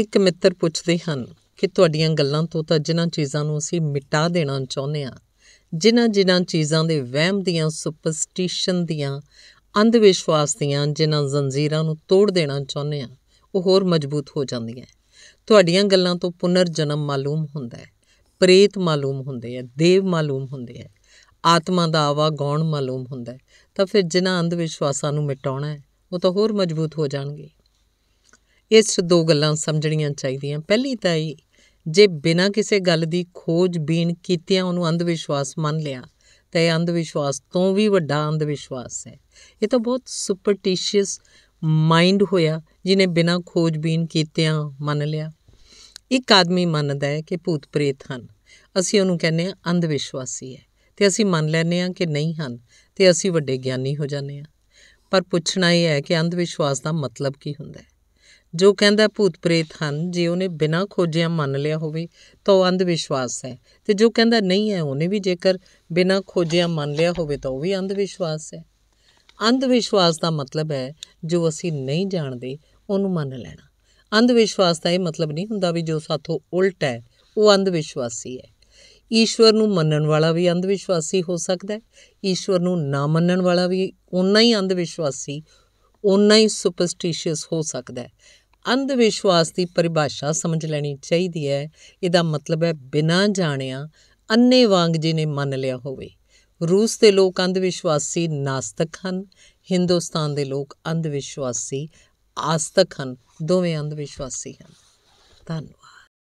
ਇੱਕ ਮਿੱਤਰ ਪੁੱਛਦੇ ਹਨ ਕਿ ਤੁਹਾਡੀਆਂ ਗੱਲਾਂ ਤੋਂ ਤਾਂ ਜਿਨ੍ਹਾਂ ਚੀਜ਼ਾਂ ਨੂੰ ਅਸੀਂ ਮਿਟਾ ਦੇਣਾ ਚਾਹੁੰਦੇ ਆ ਜਿਨ੍ਹਾਂ ਜਿਨ੍ਹਾਂ ਚੀਜ਼ਾਂ ਦੇ ਵਹਿਮ ਦੀਆਂ ਸੁਪਰਸਟੀਸ਼ਨ ਦੀਆਂ ਅੰਧ ਵਿਸ਼ਵਾਸ ਦੀਆਂ ਜਿਨ੍ਹਾਂ ਜ਼ੰਜੀਰਾਂ ਨੂੰ ਤੋੜ ਦੇਣਾ ਚਾਹੁੰਦੇ ਆ ਉਹ ਹੋਰ ਮਜ਼ਬੂਤ ਹੋ ਜਾਂਦੀਆਂ ਤੁਹਾਡੀਆਂ ਗੱਲਾਂ ਤੋਂ ਪੁਨਰ ਜਨਮ ਮਾਲੂਮ ਹੁੰਦਾ ਹੈ ਪ੍ਰੇਤ ਮਾਲੂਮ ਹੁੰਦੇ ਆ ਦੇਵ ਮਾਲੂਮ ਹੁੰਦੇ ਆ ਆਤਮਾ ਦਾ ਆਵਾ ਗੌਣ ਮਾਲੂਮ ਹੁੰਦਾ ਹੈ ਤਾਂ ਫਿਰ ਜਿਨ੍ਹਾਂ ਅੰਧ ਵਿਸ਼ਵਾਸਾਂ ਨੂੰ ਮਿਟਾਉਣਾ ਹੈ ਉਹ ਤਾਂ ਹੋਰ ਮਜ਼ਬੂਤ ਹੋ ਜਾਣਗੇ ਇਸ ਦੋ ਗੱਲਾਂ ਸਮਝਣੀਆਂ ਚਾਹੀਦੀਆਂ ਪਹਿਲੀ ਤਾਂ ਇਹ ਜੇ ਬਿਨਾਂ ਕਿਸੇ ਗੱਲ ਦੀ ਖੋਜ ਬੀਨ ਕੀਤਿਆਂ ਉਹਨੂੰ ਅੰਧ ਵਿਸ਼ਵਾਸ ਮੰਨ ਲਿਆ ਤਾਂ ਇਹ ਅੰਧ ਵਿਸ਼ਵਾਸ ਤੋਂ ਵੀ ਵੱਡਾ ਅੰਧ ਵਿਸ਼ਵਾਸ ਹੈ ਇਹ ਤਾਂ ਬਹੁਤ ਸੁਪਰਟੀਸ਼ੀਅਸ ਮਾਈਂਡ ਹੋਇਆ ਜਿਨੇ ਬਿਨਾਂ ਖੋਜ ਬੀਨ ਕੀਤਿਆਂ ਮੰਨ ਲਿਆ ਇੱਕ ਆਦਮੀ ਮੰਨਦਾ ਹੈ ਕਿ ਭੂਤ ਪ੍ਰੇਤ ਹਨ ਅਸੀਂ ਉਹਨੂੰ ਕਹਿੰਦੇ ਹਾਂ ਅੰਧ ਵਿਸ਼ਵਾਸੀ ਹੈ ਤੇ ਅਸੀਂ ਮੰਨ ਲੈਨੇ ਆ ਕਿ ਨਹੀਂ ਹਨ ਤੇ ਅਸੀਂ ਵੱਡੇ ਗਿਆਨੀ ਹੋ ਜਾਂਦੇ ਆ ਪਰ ਪੁੱਛਣਾ ਇਹ ਹੈ ਕਿ ਅੰਧ ਵਿਸ਼ਵਾਸ ਦਾ ਮਤਲਬ ਕੀ ਹੁੰਦਾ ਹੈ ਜੋ ਕਹਿੰਦਾ ਭੂਤ ਪ੍ਰੇਤ ਹਨ ਜੇ ਉਹਨੇ ਬਿਨਾਂ ਖੋਜਿਆ ਮੰਨ ਲਿਆ ਹੋਵੇ ਤਾਂ ਉਹ ਅੰਧ ਵਿਸ਼ਵਾਸ ਹੈ ਤੇ ਜੋ ਕਹਿੰਦਾ ਨਹੀਂ ਹੈ ਉਹਨੇ ਵੀ ਜੇਕਰ ਬਿਨਾਂ ਖੋਜਿਆ ਮੰਨ ਲਿਆ ਹੋਵੇ ਤਾਂ ਉਹ ਵੀ ਅੰਧ ਵਿਸ਼ਵਾਸ ਹੈ ਅੰਧ ਵਿਸ਼ਵਾਸ ਦਾ ਮਤਲਬ ਹੈ ਜੋ ਅਸੀਂ ਨਹੀਂ ਜਾਣਦੇ ਉਹਨੂੰ ਮੰਨ ਲੈਣਾ ਅੰਧ ਵਿਸ਼ਵਾਸ ਦਾ ਇਹ ਮਤਲਬ ਨਹੀਂ ਹੁੰਦਾ ਵੀ ਜੋ ਸਾਥੋਂ ਉਲਟ ਹੈ ਉਹ ਅੰਧ ਵਿਸ਼ਵਾਸੀ ਹੈ ਈਸ਼ਵਰ ਨੂੰ ਮੰਨਣ ਵਾਲਾ ਵੀ ਅੰਧ ਵਿਸ਼ਵਾਸੀ ਹੋ ਸਕਦਾ ਹੈ ਈਸ਼ਵਰ ਨੂੰ ਨਾ ਮੰਨਣ ਵਾਲਾ ਵੀ ਉਨਾ ਹੀ ਅੰਧ ਵਿਸ਼ਵਾਸੀ ਉਨਾ ਹੀ ਸੁਪਰਸਟੀਸ਼ੀਅਸ ਹੋ ਸਕਦਾ ਹੈ ਅੰਧ ਵਿਸ਼ਵਾਸ ਦੀ ਪਰਿਭਾਸ਼ਾ ਸਮਝ ਲੈਣੀ ਚਾਹੀਦੀ ਹੈ ਇਹਦਾ ਮਤਲਬ ਹੈ ਬਿਨਾਂ ਜਾਣਿਆ ਅੰਨੇ ਵਾਂਗ ਜਿਹਨੇ ਮੰਨ ਲਿਆ ਹੋਵੇ ਰੂਸ ਦੇ ਲੋਕ ਅੰਧ ਵਿਸ਼ਵਾਸੀ ਨਾਸਤਕ ਹਨ ਹਿੰਦੁਸਤਾਨ ਦੇ ਲੋਕ ਅੰਧ ਵਿਸ਼ਵਾਸੀ ਆਸਤਕ ਹਨ ਦੋਵੇਂ ਅੰਧ ਵਿਸ਼ਵਾਸੀ ਹਨ ਧੰਨਵਾਦ